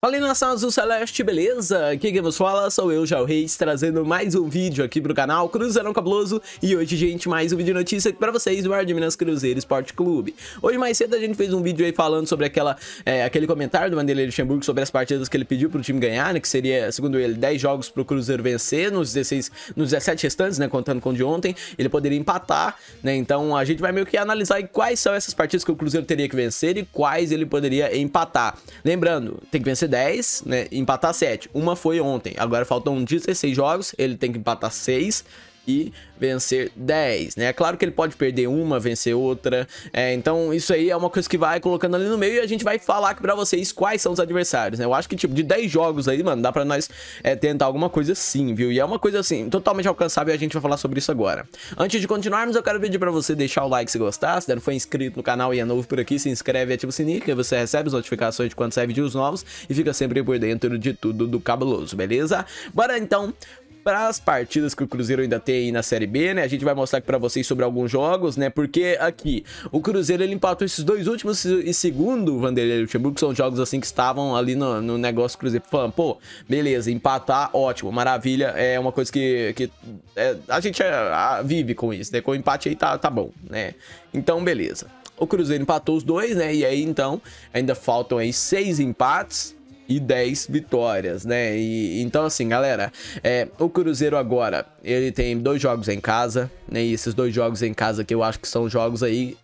aí, nação azul celeste, beleza? Aqui quem vos fala sou eu, Jal Reis, trazendo mais um vídeo aqui pro canal Cruzeirão Cabuloso E hoje, gente, mais um vídeo de notícia aqui pra vocês do Ar Minas Cruzeiro Esporte Clube Hoje mais cedo a gente fez um vídeo aí falando sobre aquela, é, aquele comentário do Vanderlei Luxemburgo Sobre as partidas que ele pediu pro time ganhar, né? Que seria, segundo ele, 10 jogos pro Cruzeiro vencer nos, 16, nos 17 restantes, né? Contando com o de ontem, ele poderia empatar, né? Então a gente vai meio que analisar quais são essas partidas que o Cruzeiro teria que vencer E quais ele poderia empatar Lembrando, tem que vencer 10, né? Empatar 7. Uma foi ontem. Agora faltam 16 jogos. Ele tem que empatar 6 e vencer 10, né? Claro que ele pode perder uma, vencer outra, é, então isso aí é uma coisa que vai colocando ali no meio e a gente vai falar aqui pra vocês quais são os adversários, né? Eu acho que, tipo, de 10 jogos aí, mano, dá pra nós é, tentar alguma coisa assim, viu? E é uma coisa assim, totalmente alcançável e a gente vai falar sobre isso agora. Antes de continuarmos, eu quero pedir pra você deixar o like se gostar, se não for inscrito no canal e é novo por aqui, se inscreve e ativa o sininho que você recebe as notificações de quando sai vídeos novos e fica sempre por dentro de tudo do cabuloso, beleza? Bora então para as partidas que o Cruzeiro ainda tem aí na Série B, né? A gente vai mostrar aqui para vocês sobre alguns jogos, né? Porque aqui, o Cruzeiro ele empatou esses dois últimos e segundo o Vanderlei Luxemburgo, são jogos assim que estavam ali no, no negócio do Cruzeiro. Falando, pô, beleza, empatar, ótimo, maravilha, é uma coisa que, que é, a gente é, a, vive com isso, né? Com o empate aí tá, tá bom, né? Então, beleza. O Cruzeiro empatou os dois, né? E aí, então, ainda faltam aí seis empates e 10 vitórias, né? E, então, assim, galera, é, o Cruzeiro agora, ele tem dois jogos em casa, né? E esses dois jogos em casa que eu acho que são jogos aí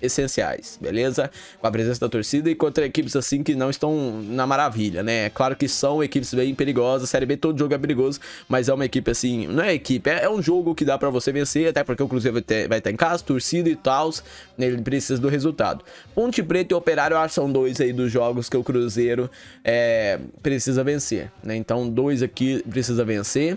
essenciais, beleza? Com a presença da torcida e contra equipes assim que não estão na maravilha, né? É claro que são equipes bem perigosas, Série B todo jogo é perigoso, mas é uma equipe assim, não é equipe, é, é um jogo que dá pra você vencer, até porque o Cruzeiro vai, ter, vai estar em casa, torcida e tal, ele precisa do resultado. Ponte Preta e Operário, eu acho são dois aí dos jogos que o Cruzeiro é, precisa vencer, né? Então dois aqui precisa vencer.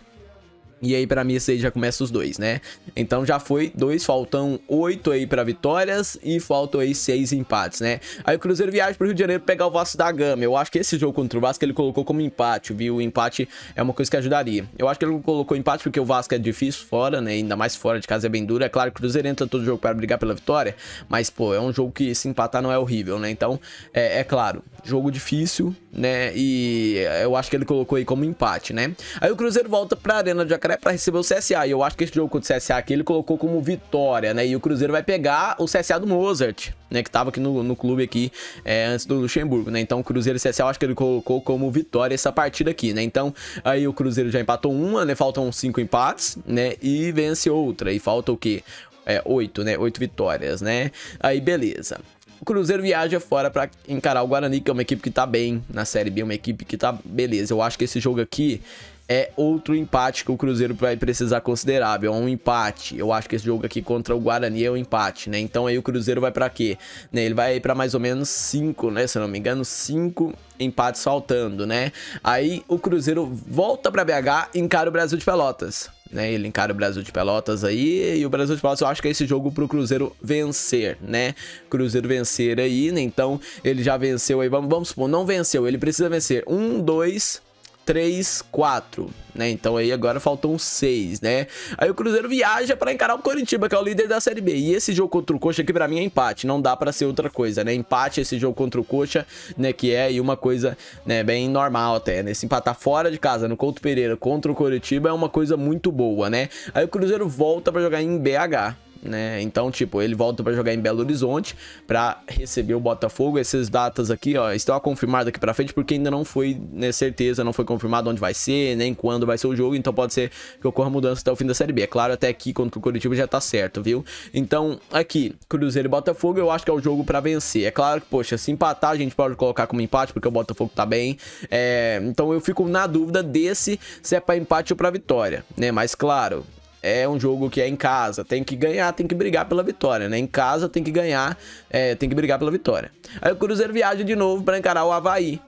E aí, para mim, esse aí já começa os dois, né? Então já foi dois, faltam oito aí para vitórias e faltam aí seis empates, né? Aí o Cruzeiro viaja pro Rio de Janeiro pegar o Vasco da Gama. Eu acho que esse jogo contra o Vasco ele colocou como empate, viu? O empate é uma coisa que ajudaria. Eu acho que ele colocou empate porque o Vasco é difícil fora, né? Ainda mais fora de casa é bem duro. É claro que o Cruzeiro entra todo jogo para brigar pela vitória, mas, pô, é um jogo que se empatar não é horrível, né? Então, é, é claro, jogo difícil, né? E eu acho que ele colocou aí como empate, né? Aí o Cruzeiro volta pra Arena de Acre vitória é para receber o CSA. E eu acho que esse jogo contra o CSA aqui ele colocou como vitória, né? E o Cruzeiro vai pegar o CSA do Mozart, né? Que tava aqui no, no clube aqui é, antes do Luxemburgo, né? Então o Cruzeiro e o CSA eu acho que ele colocou como vitória essa partida aqui, né? Então aí o Cruzeiro já empatou uma, né? Faltam cinco empates, né? E vence outra. E falta o quê? É, oito, né? Oito vitórias, né? Aí beleza. O Cruzeiro viaja fora para encarar o Guarani, que é uma equipe que tá bem na Série B, uma equipe que tá beleza. Eu acho que esse jogo aqui é outro empate que o Cruzeiro vai precisar considerável. É um empate. Eu acho que esse jogo aqui contra o Guarani é um empate, né? Então aí o Cruzeiro vai para quê? Né? Ele vai para mais ou menos 5, né? Se eu não me engano, 5 empates faltando, né? Aí o Cruzeiro volta para BH e encara o Brasil de Pelotas. Né, ele encara o Brasil de Pelotas aí, e o Brasil de Pelotas eu acho que é esse jogo pro Cruzeiro vencer, né? Cruzeiro vencer aí, né? Então ele já venceu aí, vamos, vamos supor, não venceu, ele precisa vencer um, dois, 3, 4, né? Então aí agora faltam 6, né? Aí o Cruzeiro viaja para encarar o Coritiba, que é o líder da Série B. E esse jogo contra o Coxa aqui para mim é empate, não dá para ser outra coisa, né? Empate esse jogo contra o Coxa, né, que é aí uma coisa, né, bem normal até, né? Se empatar fora de casa no Couto Pereira contra o Coritiba é uma coisa muito boa, né? Aí o Cruzeiro volta para jogar em BH, né? Então, tipo, ele volta para jogar em Belo Horizonte para receber o Botafogo. Essas datas aqui, ó, estão confirmadas aqui para frente porque ainda não foi, né, certeza, não foi confirmado onde vai ser, nem quando vai ser o jogo, então pode ser que ocorra mudança até o fim da Série B. É claro, até aqui contra o Curitiba já tá certo, viu? Então, aqui, Cruzeiro e Botafogo, eu acho que é o jogo para vencer. É claro que, poxa, se empatar, a gente pode colocar como empate porque o Botafogo tá bem. É, então eu fico na dúvida desse se é para empate ou para vitória, né? Mas claro, é um jogo que é em casa, tem que ganhar, tem que brigar pela vitória, né? Em casa tem que ganhar, é, tem que brigar pela vitória. Aí o Cruzeiro viaja de novo para encarar o Havaí.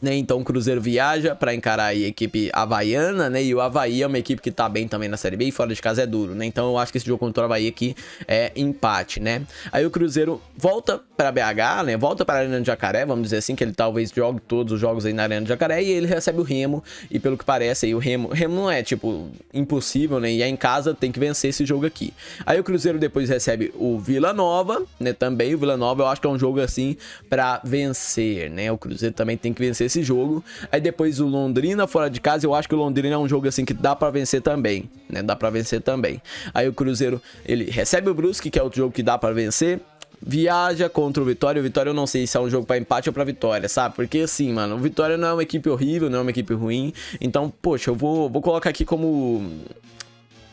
Né? Então o Cruzeiro viaja para encarar a equipe havaiana, né? E o Havaí é uma equipe que tá bem também na Série B e fora de casa é duro, né? Então eu acho que esse jogo contra o Havaí aqui é empate, né? Aí o Cruzeiro volta para BH, né? Volta para Arena de Jacaré, vamos dizer assim, que ele talvez jogue todos os jogos aí na Arena de Jacaré e ele recebe o Remo e pelo que parece aí o Remo, Remo não é tipo impossível, né? E é em casa, tem que vencer esse jogo aqui. Aí o Cruzeiro depois recebe o Vila Nova, né? Também o Vila Nova eu acho que é um jogo assim para vencer, né? O Cruzeiro também tem que vencer desse jogo. Aí depois o Londrina fora de casa, eu acho que o Londrina é um jogo assim que dá para vencer também, né? Dá para vencer também. Aí o Cruzeiro, ele recebe o Brusque, que é outro jogo que dá para vencer viaja contra o Vitória. O Vitória eu não sei se é um jogo para empate ou para vitória, sabe? Porque assim, mano, o Vitória não é uma equipe horrível, não é uma equipe ruim. Então, poxa, eu vou, vou colocar aqui como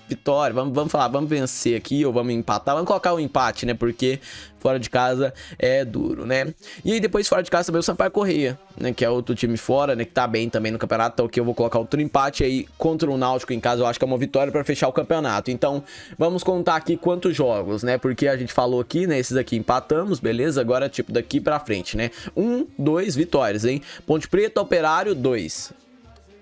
vitória, vamos, vamos falar, vamos vencer aqui ou vamos empatar, vamos colocar o um empate, né? Porque fora de casa é duro, né? E aí depois fora de casa também o Sampaio Correia, né? Que é outro time fora, né? Que tá bem também no campeonato, então aqui eu vou colocar outro empate aí contra o Náutico em casa, eu acho que é uma vitória para fechar o campeonato. Então vamos contar aqui quantos jogos, né? Porque a gente falou aqui, né? Esses aqui empatamos, beleza? Agora tipo daqui pra frente, né? Um, dois vitórias, hein? Ponte Preta, Operário, dois.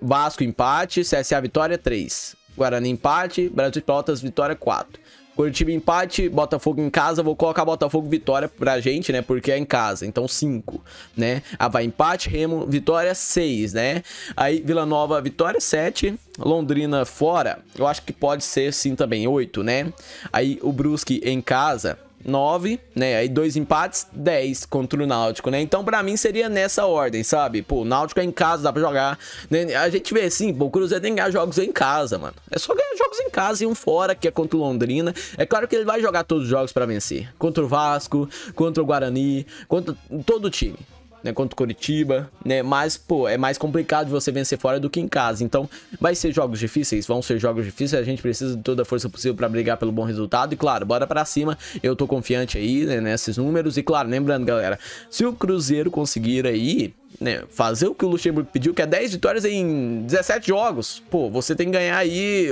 Vasco empate, CSA vitória 3. Guarani empate, Brasil e Pelotas vitória 4. Curitiba empate, Botafogo em casa, vou colocar Botafogo vitória pra gente, né? Porque é em casa, então 5, né? Havaí empate, Remo vitória 6, né? Aí Vila Nova vitória 7, Londrina fora, eu acho que pode ser sim também 8, né? Aí o Brusque em casa, 9, né? Aí dois empates, 10 contra o Náutico, né? Então, pra mim, seria nessa ordem, sabe? Pô, o Náutico é em casa, dá pra jogar. Né? A gente vê assim, pô, o Cruzeiro tem que ganhar jogos em casa, mano. É só ganhar jogos em casa e um fora, que é contra o Londrina. É claro que ele vai jogar todos os jogos pra vencer. Contra o Vasco, contra o Guarani, contra todo o time né, contra o Curitiba, né? Mas, pô, é mais complicado você vencer fora do que em casa. Então, vai ser jogos difíceis, vão ser jogos difíceis, a gente precisa de toda a força possível para brigar pelo bom resultado e claro, bora para cima. Eu tô confiante aí, né, nesses números e claro, lembrando, galera, se o Cruzeiro conseguir aí né, fazer o que o Luxemburgo pediu, que é 10 vitórias em 17 jogos. Pô, você tem que ganhar aí,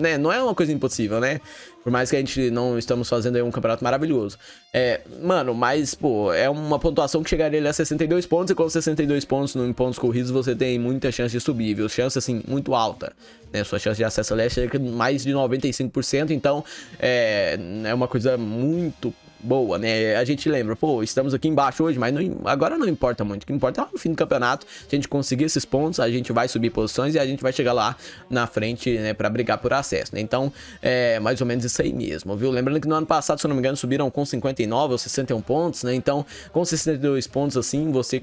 né? Não é uma coisa impossível, né? Por mais que a gente não estamos fazendo aí um campeonato maravilhoso. É, mano, mas, pô, é uma pontuação que chegaria ali a 62 pontos, e com 62 pontos em pontos corridos, você tem muita chance de subir, viu? Chance, assim, muito alta. Né? Sua chance de acesso a leste é mais de 95%, então é, é uma coisa muito boa, né? A gente lembra, pô, estamos aqui embaixo hoje, mas não, agora não importa muito. O que importa é no fim do campeonato, se a gente conseguir esses pontos, a gente vai subir posições e a gente vai chegar lá na frente, né, para brigar por acesso, né? Então, é mais ou menos isso aí mesmo, viu? Lembrando que no ano passado, se eu não me engano, subiram com 59 ou 61 pontos, né? Então, com 62 pontos assim, você